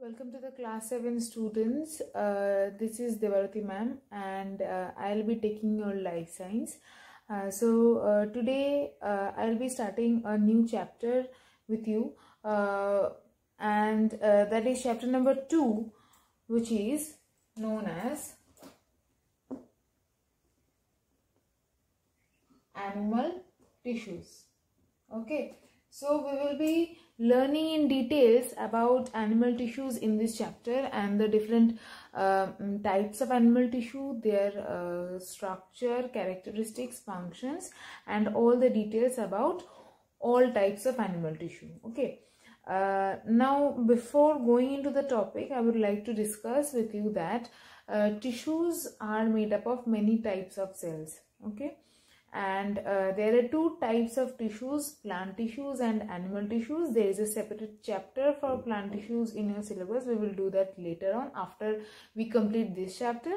Welcome to the class 7 students. Uh, this is Devarati ma'am and uh, I'll be taking your life science. Uh, so uh, today uh, I'll be starting a new chapter with you uh, and that is chapter number 2 which is known as animal tissues. Okay. So we will be learning in details about animal tissues in this chapter and the different um, types of animal tissue, their uh, structure, characteristics, functions and all the details about all types of animal tissue. Okay. Uh, now before going into the topic I would like to discuss with you that uh, tissues are made up of many types of cells. Okay and uh, there are two types of tissues plant tissues and animal tissues there is a separate chapter for plant tissues in your syllabus we will do that later on after we complete this chapter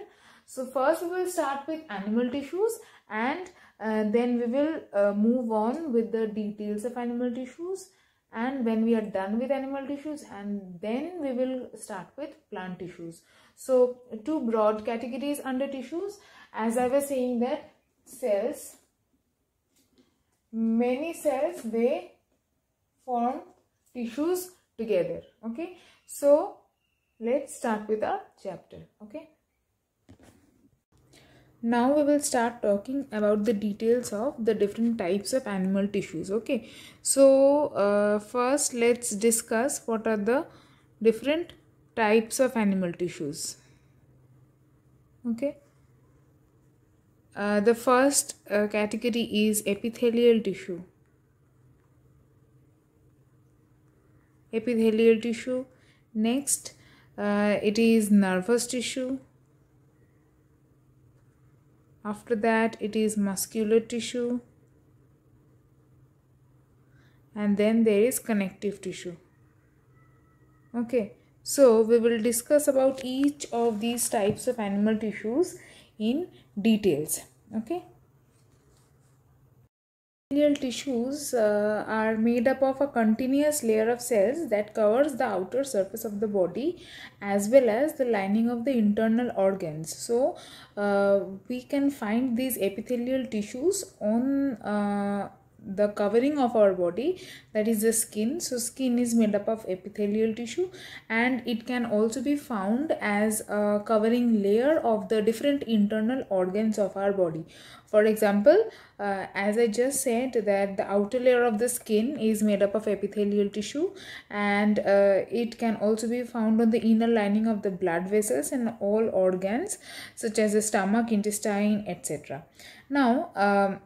so first we will start with animal tissues and uh, then we will uh, move on with the details of animal tissues and when we are done with animal tissues and then we will start with plant tissues so two broad categories under tissues as i was saying that cells many cells they form tissues together okay so let's start with our chapter okay now we will start talking about the details of the different types of animal tissues okay so uh, first let's discuss what are the different types of animal tissues okay uh, the first uh, category is epithelial tissue. Epithelial tissue. Next, uh, it is nervous tissue. After that, it is muscular tissue. And then there is connective tissue. Okay, so we will discuss about each of these types of animal tissues in details okay Epithelial tissues uh, are made up of a continuous layer of cells that covers the outer surface of the body as well as the lining of the internal organs. So, uh, we can find these epithelial tissues on uh, the covering of our body that is the skin so skin is made up of epithelial tissue and it can also be found as a covering layer of the different internal organs of our body for example uh, as i just said that the outer layer of the skin is made up of epithelial tissue and uh, it can also be found on the inner lining of the blood vessels and all organs such as the stomach intestine etc now um,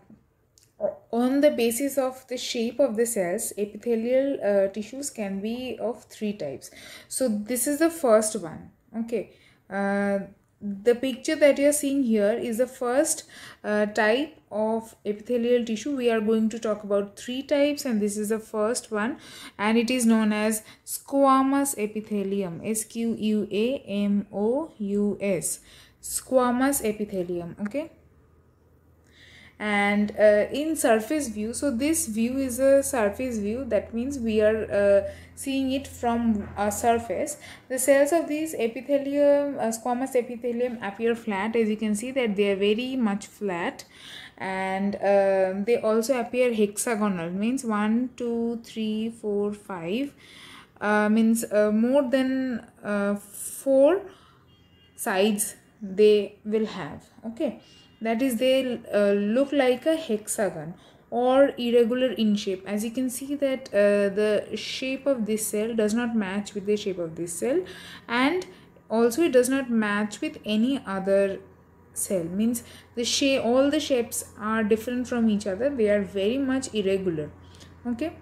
uh, on the basis of the shape of the cells epithelial uh, tissues can be of three types so this is the first one okay uh, the picture that you are seeing here is the first uh, type of epithelial tissue we are going to talk about three types and this is the first one and it is known as squamous epithelium s q u a m o u s squamous epithelium okay and uh, in surface view so this view is a surface view that means we are uh, seeing it from a surface the cells of these epithelium uh, squamous epithelium appear flat as you can see that they are very much flat and um, they also appear hexagonal means one two three four five uh, means uh, more than uh, 4 sides they will have okay that is they uh, look like a hexagon or irregular in shape as you can see that uh, the shape of this cell does not match with the shape of this cell and also it does not match with any other cell means the shape all the shapes are different from each other they are very much irregular okay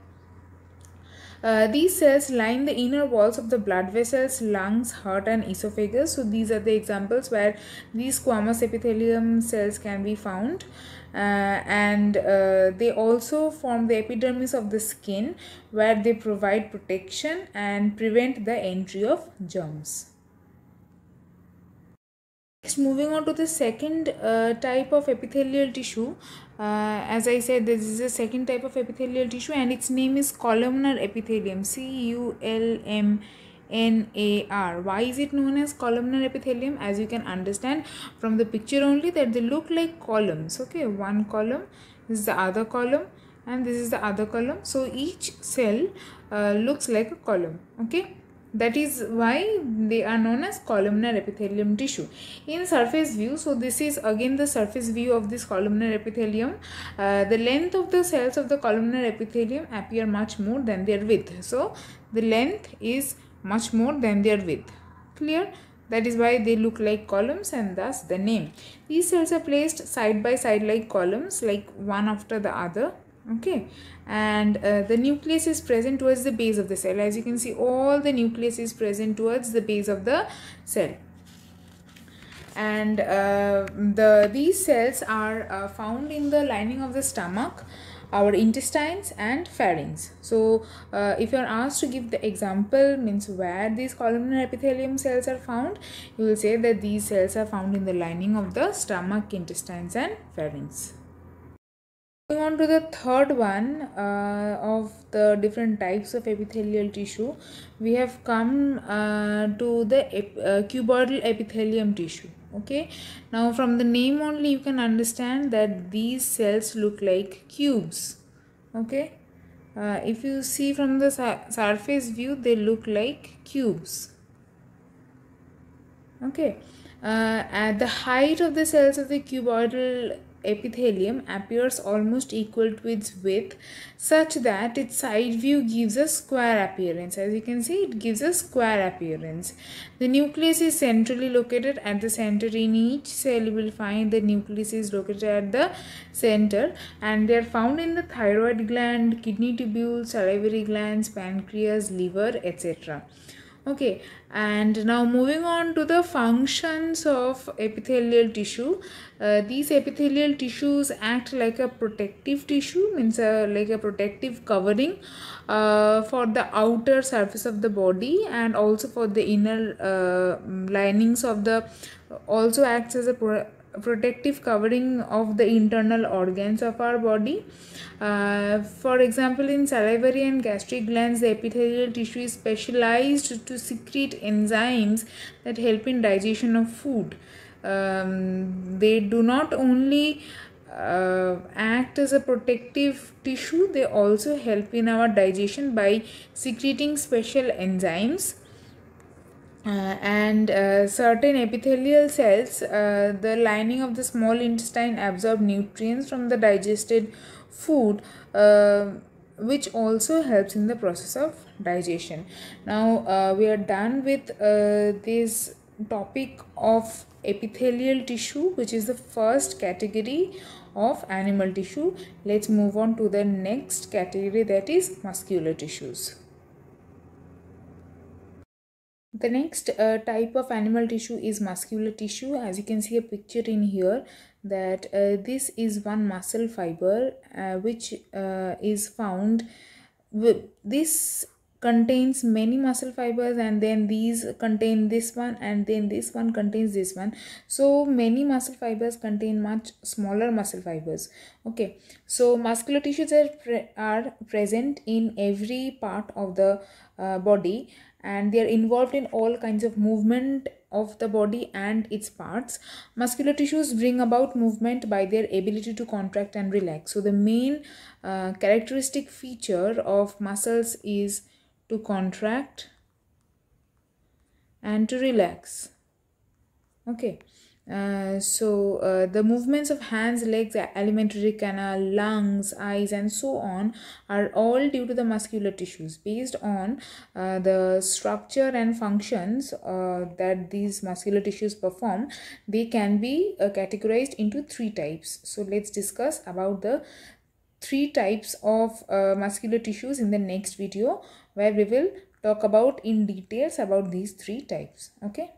uh, these cells line the inner walls of the blood vessels, lungs, heart and esophagus. So these are the examples where these squamous epithelium cells can be found. Uh, and uh, they also form the epidermis of the skin where they provide protection and prevent the entry of germs. Next, moving on to the second uh, type of epithelial tissue. Uh, as I said, this is the second type of epithelial tissue and its name is columnar epithelium. C-U-L-M-N-A-R. Why is it known as columnar epithelium? As you can understand from the picture only that they look like columns. Okay, one column this is the other column and this is the other column. So, each cell uh, looks like a column. Okay that is why they are known as columnar epithelium tissue in surface view so this is again the surface view of this columnar epithelium uh, the length of the cells of the columnar epithelium appear much more than their width so the length is much more than their width clear that is why they look like columns and thus the name these cells are placed side by side like columns like one after the other okay and uh, the nucleus is present towards the base of the cell as you can see all the nucleus is present towards the base of the cell and uh, the these cells are uh, found in the lining of the stomach our intestines and pharynx so uh, if you are asked to give the example means where these columnar epithelium cells are found you will say that these cells are found in the lining of the stomach intestines and pharynx Moving on to the third one uh, of the different types of epithelial tissue, we have come uh, to the ep uh, cuboidal epithelium tissue. Okay, now from the name only you can understand that these cells look like cubes. Okay, uh, if you see from the surface view, they look like cubes. Okay, uh, at the height of the cells of the cuboidal epithelium appears almost equal to its width such that its side view gives a square appearance. As you can see, it gives a square appearance. The nucleus is centrally located at the center in each cell. You will find the nucleus is located at the center and they are found in the thyroid gland, kidney tubules, salivary glands, pancreas, liver, etc okay and now moving on to the functions of epithelial tissue uh, these epithelial tissues act like a protective tissue means uh, like a protective covering uh, for the outer surface of the body and also for the inner uh, linings of the also acts as a protective covering of the internal organs of our body. Uh, for example, in salivary and gastric glands, the epithelial tissue is specialized to secrete enzymes that help in digestion of food. Um, they do not only uh, act as a protective tissue, they also help in our digestion by secreting special enzymes uh, and uh, certain epithelial cells, uh, the lining of the small intestine absorb nutrients from the digested food, uh, which also helps in the process of digestion. Now, uh, we are done with uh, this topic of epithelial tissue, which is the first category of animal tissue. Let's move on to the next category that is muscular tissues. The next uh, type of animal tissue is muscular tissue. As you can see a picture in here that uh, this is one muscle fiber uh, which uh, is found. This contains many muscle fibers and then these contain this one and then this one contains this one. So many muscle fibers contain much smaller muscle fibers. Okay, so muscular tissues are, pre are present in every part of the uh, body and they are involved in all kinds of movement of the body and its parts. Muscular tissues bring about movement by their ability to contract and relax. So the main uh, characteristic feature of muscles is to contract and to relax. Okay. Uh, so uh, the movements of hands legs alimentary canal lungs eyes and so on are all due to the muscular tissues based on uh, the structure and functions uh, that these muscular tissues perform they can be uh, categorized into three types so let's discuss about the three types of muscular tissues in the next video where we will talk about in details about these three types okay